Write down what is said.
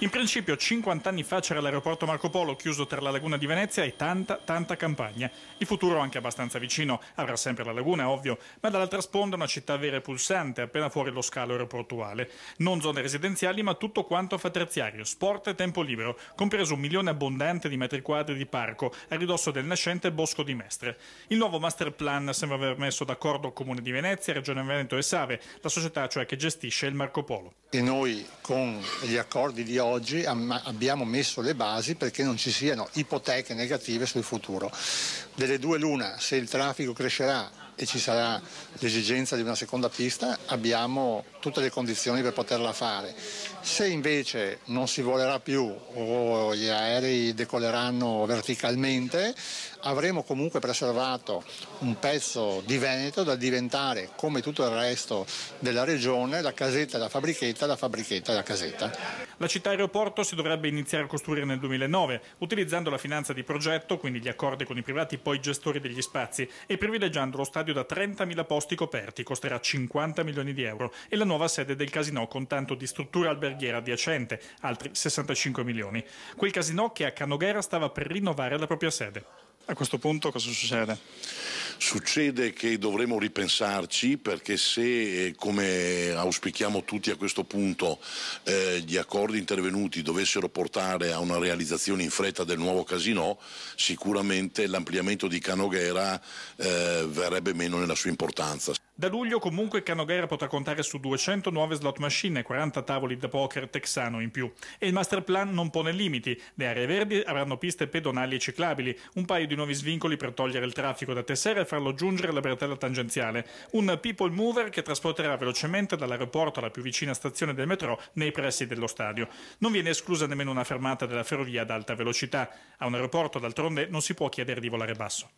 In principio 50 anni fa c'era l'aeroporto Marco Polo chiuso tra la laguna di Venezia e tanta, tanta campagna. Il futuro anche abbastanza vicino, avrà sempre la laguna, ovvio, ma dall'altra sponda una città vera e pulsante, appena fuori lo scalo aeroportuale. Non zone residenziali, ma tutto quanto fa terziario, sport e tempo libero, compreso un milione abbondante di metri quadri di parco, a ridosso del nascente Bosco di Mestre. Il nuovo master plan sembra aver messo d'accordo Comune di Venezia, Regione Veneto e Save, la società cioè che gestisce il Marco Polo. E noi con gli accordi di oggi oggi abbiamo messo le basi perché non ci siano ipoteche negative sul futuro. Delle due l'una, se il traffico crescerà e ci sarà l'esigenza di una seconda pista, abbiamo tutte le condizioni per poterla fare. Se invece non si volerà più o gli aerei decoleranno verticalmente, avremo comunque preservato un pezzo di Veneto da diventare, come tutto il resto della regione, la casetta e la fabbrichetta, la fabbrichetta e la casetta. La città aeroporto si dovrebbe iniziare a costruire nel 2009, utilizzando la finanza di progetto, quindi gli accordi con i privati, poi gestori degli spazi, e privilegiando lo stadio da 30.000 posti coperti, costerà 50 milioni di euro, e la nuova sede del casino con tanto di struttura alberghiera adiacente, altri 65 milioni. Quel casino che a Canoghera stava per rinnovare la propria sede. A questo punto cosa succede? Succede che dovremo ripensarci perché se, eh, come auspichiamo tutti a questo punto, eh, gli accordi intervenuti dovessero portare a una realizzazione in fretta del nuovo casino, sicuramente l'ampliamento di Canoghera eh, verrebbe meno nella sua importanza. Da luglio comunque Canogher potrà contare su 200 nuove slot machine e 40 tavoli da poker texano in più. E il master plan non pone limiti. Le aree verdi avranno piste pedonali e ciclabili, un paio di nuovi svincoli per togliere il traffico da Tessera e farlo giungere alla bretella tangenziale, un people mover che trasporterà velocemente dall'aeroporto alla più vicina stazione del metro nei pressi dello stadio. Non viene esclusa nemmeno una fermata della ferrovia ad alta velocità. A un aeroporto d'altronde non si può chiedere di volare basso.